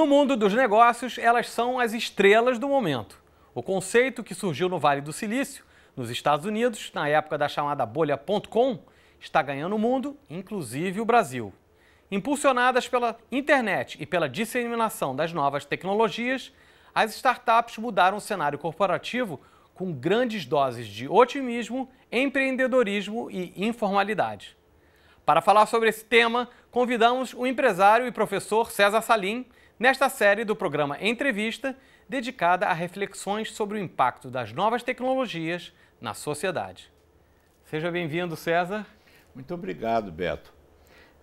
No mundo dos negócios, elas são as estrelas do momento. O conceito que surgiu no Vale do Silício, nos Estados Unidos, na época da chamada bolha.com, está ganhando o mundo, inclusive o Brasil. Impulsionadas pela internet e pela disseminação das novas tecnologias, as startups mudaram o cenário corporativo com grandes doses de otimismo, empreendedorismo e informalidade. Para falar sobre esse tema, convidamos o empresário e professor César Salim, nesta série do programa Entrevista, dedicada a reflexões sobre o impacto das novas tecnologias na sociedade. Seja bem-vindo, César. Muito obrigado, Beto.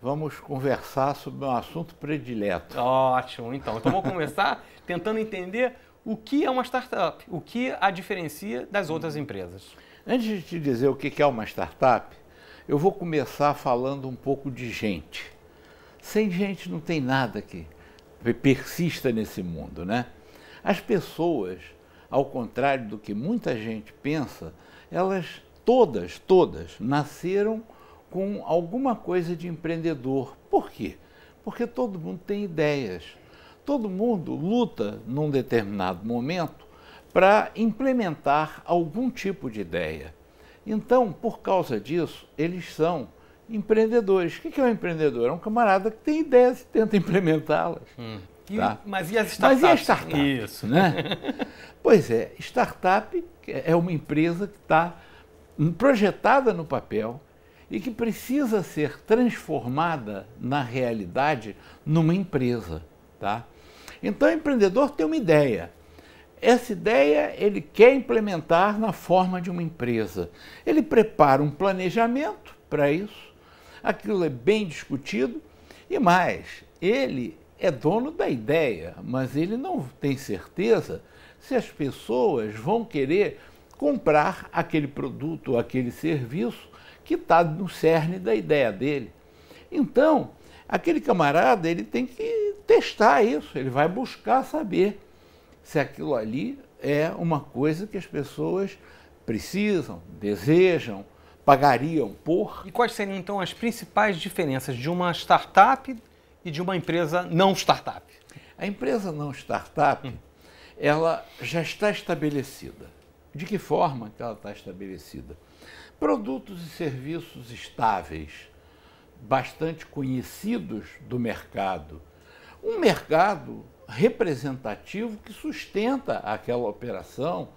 Vamos conversar sobre um assunto predileto. Ótimo, então. Então vamos começar tentando entender o que é uma startup, o que a diferencia das outras uhum. empresas. Antes de te dizer o que é uma startup, eu vou começar falando um pouco de gente. Sem gente não tem nada aqui persista nesse mundo, né? As pessoas, ao contrário do que muita gente pensa, elas todas, todas nasceram com alguma coisa de empreendedor. Por quê? Porque todo mundo tem ideias. Todo mundo luta num determinado momento para implementar algum tipo de ideia. Então, por causa disso, eles são empreendedores. O que é um empreendedor? É um camarada que tem ideias e tenta implementá-las. Hum. Tá? Mas e as startups? Mas e Isso. Né? pois é, startup é uma empresa que está projetada no papel e que precisa ser transformada na realidade numa empresa. Tá? Então, o empreendedor tem uma ideia. Essa ideia ele quer implementar na forma de uma empresa. Ele prepara um planejamento para isso, aquilo é bem discutido e mais, ele é dono da ideia, mas ele não tem certeza se as pessoas vão querer comprar aquele produto ou aquele serviço que está no cerne da ideia dele. Então, aquele camarada ele tem que testar isso, ele vai buscar saber se aquilo ali é uma coisa que as pessoas precisam, desejam, pagariam por. E quais seriam então as principais diferenças de uma startup e de uma empresa não startup? A empresa não startup, hum. ela já está estabelecida. De que forma que ela está estabelecida? Produtos e serviços estáveis, bastante conhecidos do mercado. Um mercado representativo que sustenta aquela operação,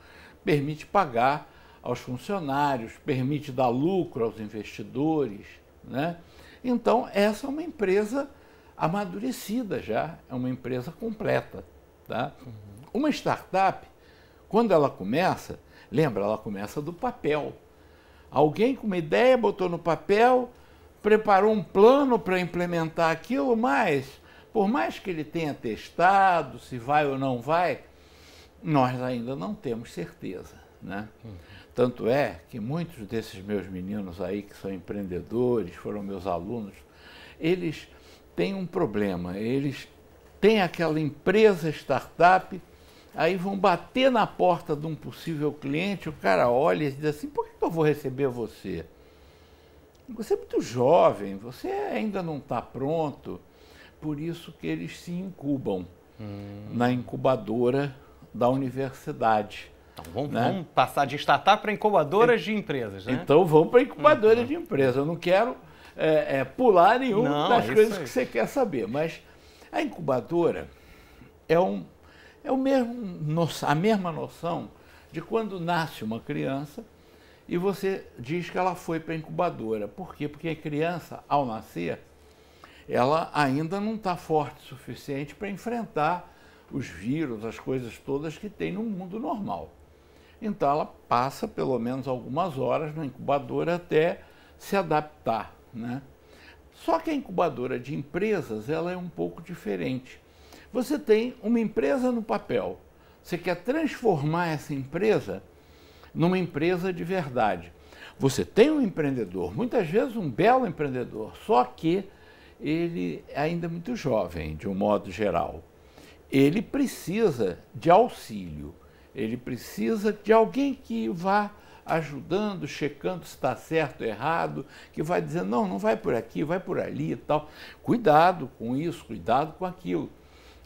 permite pagar aos funcionários, permite dar lucro aos investidores. Né? Então, essa é uma empresa amadurecida já, é uma empresa completa. Tá? Uhum. Uma startup, quando ela começa, lembra, ela começa do papel. Alguém com uma ideia botou no papel, preparou um plano para implementar aquilo, mas por mais que ele tenha testado se vai ou não vai, nós ainda não temos certeza. Né? Tanto é que muitos desses meus meninos aí, que são empreendedores, foram meus alunos, eles têm um problema. Eles têm aquela empresa startup, aí vão bater na porta de um possível cliente, o cara olha e diz assim: por que eu vou receber você? Você é muito jovem, você ainda não está pronto. Por isso que eles se incubam hum. na incubadora da universidade. Então, vamos, né? vamos passar de estatal para incubadoras de empresas, né? Então, vamos para incubadoras uhum. de empresas. Eu não quero é, é pular nenhuma não, das coisas que você quer saber, mas a incubadora é, um, é o mesmo, a mesma noção de quando nasce uma criança e você diz que ela foi para a incubadora. Por quê? Porque a criança, ao nascer, ela ainda não está forte o suficiente para enfrentar os vírus, as coisas todas que tem no mundo normal. Então ela passa pelo menos algumas horas na incubadora até se adaptar, né? Só que a incubadora de empresas ela é um pouco diferente. Você tem uma empresa no papel. Você quer transformar essa empresa numa empresa de verdade. Você tem um empreendedor, muitas vezes um belo empreendedor, só que ele é ainda muito jovem, de um modo geral. Ele precisa de auxílio. Ele precisa de alguém que vá ajudando, checando se está certo, errado, que vai dizendo, não, não vai por aqui, vai por ali e tal. Cuidado com isso, cuidado com aquilo.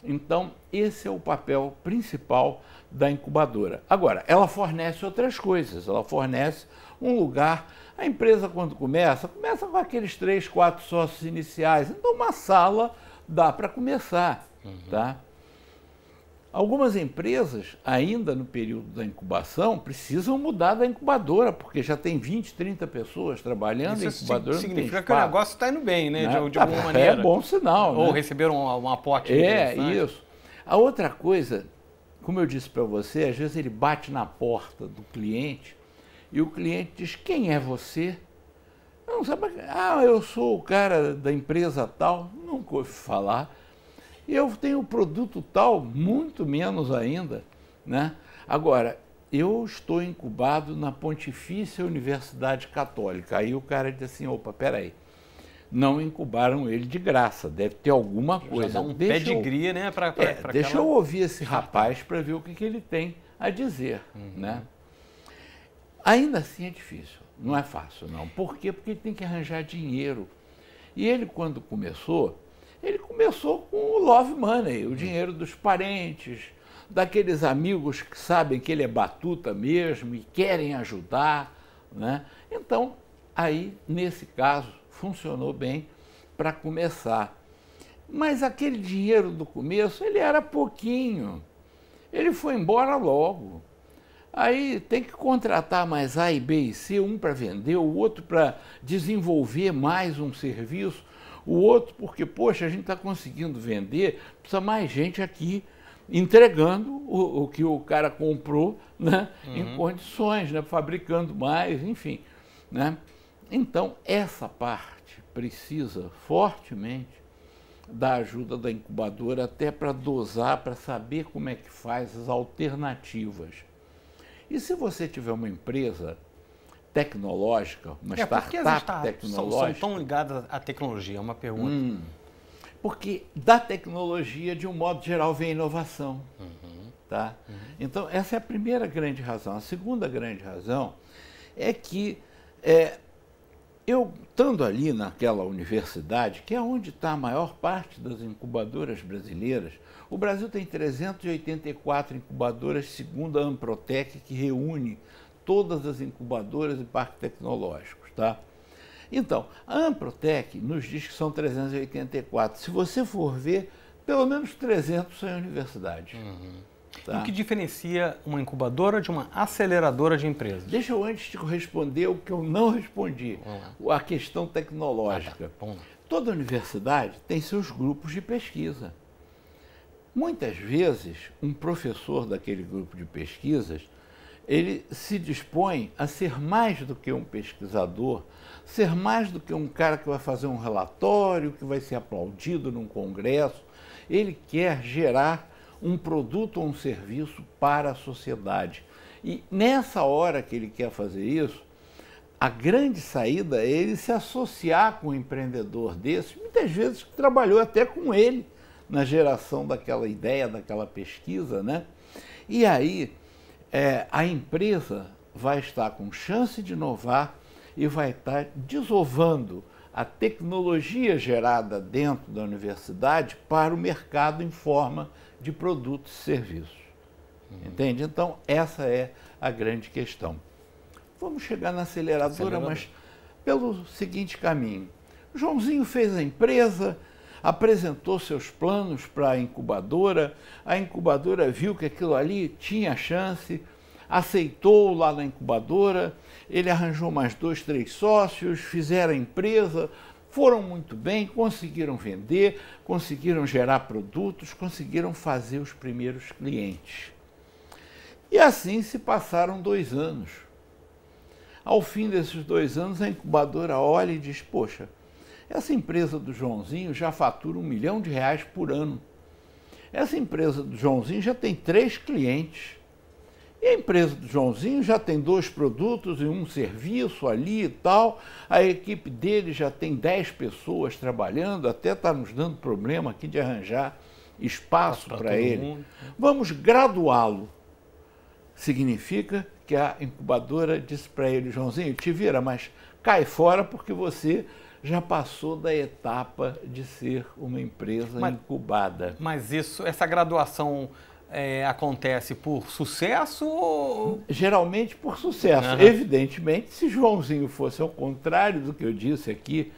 Então, esse é o papel principal da incubadora. Agora, ela fornece outras coisas, ela fornece um lugar. A empresa, quando começa, começa com aqueles três, quatro sócios iniciais. Então, uma sala dá para começar, uhum. tá? Algumas empresas, ainda no período da incubação, precisam mudar da incubadora, porque já tem 20, 30 pessoas trabalhando Isso incubadora. significa que o negócio está indo bem, né? de, de né? alguma é maneira. É bom sinal. Ou né? receberam um, um aporte. É, isso. A outra coisa, como eu disse para você, às vezes ele bate na porta do cliente e o cliente diz: Quem é você? Não sabe. Ah, eu sou o cara da empresa tal. Nunca ouvi falar eu tenho produto tal, muito menos ainda. Né? Agora, eu estou incubado na Pontifícia Universidade Católica. Aí o cara diz assim, opa, peraí, não incubaram ele de graça, deve ter alguma coisa. Já dá um deixa pedigree, eu... né? Pra, pra, é, pra deixa aquela... eu ouvir esse rapaz para ver o que, que, ele tem a dizer, uhum. né? Ainda assim é difícil, não é fácil não. Por quê? Porque ele tem que arranjar dinheiro. E ele, quando começou, ele começou com o love money, o dinheiro dos parentes, daqueles amigos que sabem que ele é batuta mesmo e querem ajudar. Né? Então, aí, nesse caso, funcionou bem para começar. Mas aquele dinheiro do começo, ele era pouquinho. Ele foi embora logo. Aí tem que contratar mais A e B e C, um para vender, o outro para desenvolver mais um serviço o outro porque, poxa, a gente está conseguindo vender, precisa mais gente aqui entregando o, o que o cara comprou né, uhum. em condições, né, fabricando mais, enfim. Né? Então, essa parte precisa fortemente da ajuda da incubadora até para dosar, para saber como é que faz as alternativas. E se você tiver uma empresa tecnológica, uma é, startup, porque as startups tecnológica. São, são tão ligadas à tecnologia? É uma pergunta. Hum, porque da tecnologia, de um modo geral, vem a inovação. Uhum. Tá? Uhum. Então, essa é a primeira grande razão. A segunda grande razão é que é, eu, estando ali naquela universidade, que é onde está a maior parte das incubadoras brasileiras, o Brasil tem 384 incubadoras, segundo a Amprotec, que reúne todas as incubadoras e parques tecnológicos, tá? Então, a Amprotec nos diz que são 384. Se você for ver, pelo menos 300 são em universidades. Uhum. Tá? O que diferencia uma incubadora de uma aceleradora de empresas? Deixa eu antes te responder o que eu não respondi, a questão tecnológica. Ah, tá. Toda universidade tem seus grupos de pesquisa. Muitas vezes, um professor daquele grupo de pesquisas ele se dispõe a ser mais do que um pesquisador, ser mais do que um cara que vai fazer um relatório, que vai ser aplaudido num congresso. Ele quer gerar um produto ou um serviço para a sociedade. E nessa hora que ele quer fazer isso, a grande saída é ele se associar com um empreendedor desse, muitas vezes que trabalhou até com ele na geração daquela ideia, daquela pesquisa, né? E aí é, a empresa vai estar com chance de inovar e vai estar desovando a tecnologia gerada dentro da universidade para o mercado em forma de produtos e serviços. Uhum. Entende? Então, essa é a grande questão. Vamos chegar na aceleradora, aceleradora, mas pelo seguinte caminho. Joãozinho fez a empresa, apresentou seus planos para a incubadora, a incubadora viu que aquilo ali tinha chance, aceitou lá na incubadora, ele arranjou mais dois, três sócios, fizeram a empresa, foram muito bem, conseguiram vender, conseguiram gerar produtos, conseguiram fazer os primeiros clientes. E assim se passaram dois anos. Ao fim desses dois anos, a incubadora olha e diz: Poxa, essa empresa do Joãozinho já fatura um milhão de reais por ano. Essa empresa do Joãozinho já tem três clientes. E a empresa do Joãozinho já tem dois produtos e um serviço ali e tal. A equipe dele já tem dez pessoas trabalhando, até está nos dando problema aqui de arranjar espaço tá para ele. Mundo. Né? Vamos graduá-lo. Significa que a incubadora disse para ele, Joãozinho, te vira, mas cai fora porque você já passou da etapa de ser uma empresa mas, incubada. Mas isso, essa graduação é, acontece por sucesso? Ou... Geralmente por sucesso. Uhum. Evidentemente, se Joãozinho fosse ao contrário do que eu disse aqui,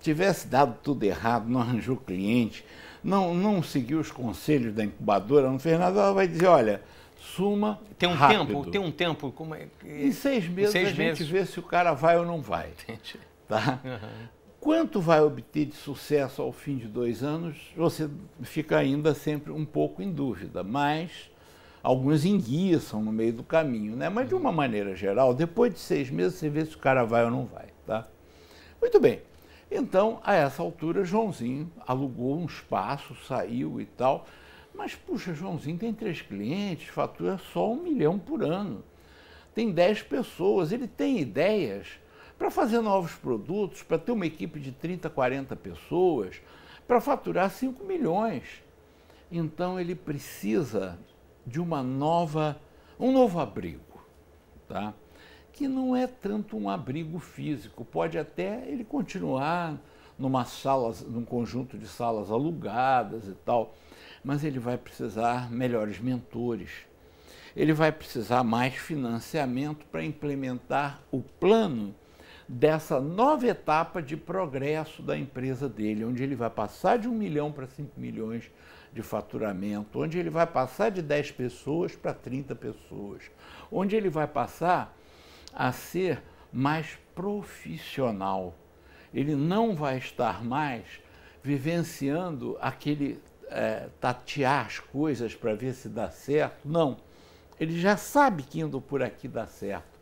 tivesse dado tudo errado, não arranjou cliente, não, não seguiu os conselhos da incubadora, não fez nada, ela vai dizer, olha, suma Tem um rápido. tempo, tem um tempo. Como é... Em seis meses em seis a meses... gente vê se o cara vai ou não vai. Entendi. Tá? Uhum. Quanto vai obter de sucesso ao fim de dois anos, você fica ainda sempre um pouco em dúvida, mas alguns enguiçam no meio do caminho, né? Mas de uma maneira geral, depois de seis meses você vê se o cara vai ou não vai, tá? Muito bem. Então, a essa altura, Joãozinho alugou um espaço, saiu e tal. Mas, puxa, Joãozinho tem três clientes, fatura só um milhão por ano. Tem dez pessoas, ele tem ideias para fazer novos produtos, para ter uma equipe de 30, 40 pessoas, para faturar 5 milhões. Então ele precisa de uma nova, um novo abrigo, tá? Que não é tanto um abrigo físico, pode até ele continuar numa sala, num conjunto de salas alugadas e tal, mas ele vai precisar melhores mentores. Ele vai precisar mais financiamento para implementar o plano dessa nova etapa de progresso da empresa dele, onde ele vai passar de 1 milhão para 5 milhões de faturamento, onde ele vai passar de 10 pessoas para 30 pessoas, onde ele vai passar a ser mais profissional. Ele não vai estar mais vivenciando aquele é, tatear as coisas para ver se dá certo. Não. Ele já sabe que indo por aqui dá certo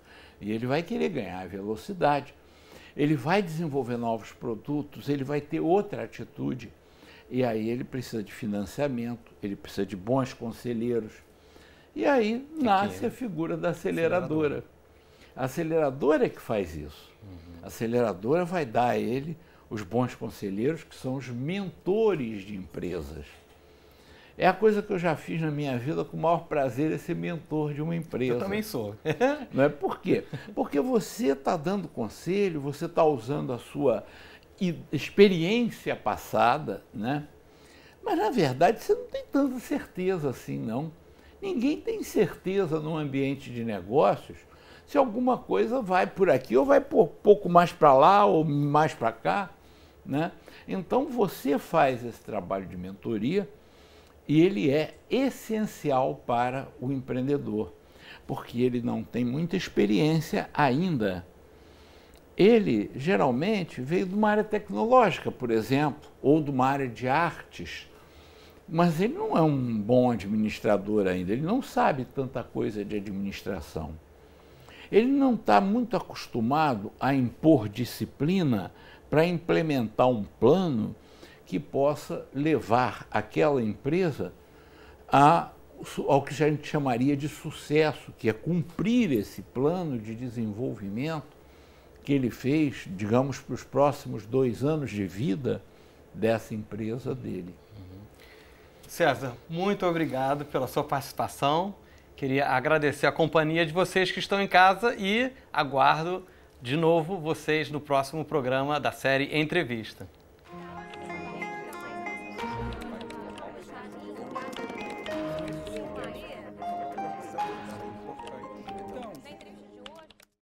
e ele vai querer ganhar velocidade, ele vai desenvolver novos produtos, ele vai ter outra atitude. E aí ele precisa de financiamento, ele precisa de bons conselheiros. E aí é nasce a figura da aceleradora. A aceleradora é que faz isso. A uhum. aceleradora vai dar a ele os bons conselheiros, que são os mentores de empresas. É a coisa que eu já fiz na minha vida com o maior prazer é ser mentor de uma empresa. Eu também sou. Não é? Por quê? Porque você está dando conselho, você está usando a sua experiência passada, né? Mas na verdade você não tem tanta certeza assim, não. Ninguém tem certeza num ambiente de negócios se alguma coisa vai por aqui ou vai por pouco mais para lá ou mais para cá, né? Então você faz esse trabalho de mentoria e ele é essencial para o empreendedor, porque ele não tem muita experiência ainda. Ele geralmente veio de uma área tecnológica, por exemplo, ou de uma área de artes, mas ele não é um bom administrador ainda, ele não sabe tanta coisa de administração. Ele não está muito acostumado a impor disciplina para implementar um plano que possa levar aquela empresa a, ao que a gente chamaria de sucesso, que é cumprir esse plano de desenvolvimento que ele fez, digamos, para os próximos dois anos de vida dessa empresa dele. César, muito obrigado pela sua participação. Queria agradecer a companhia de vocês que estão em casa e aguardo de novo vocês no próximo programa da série Entrevista.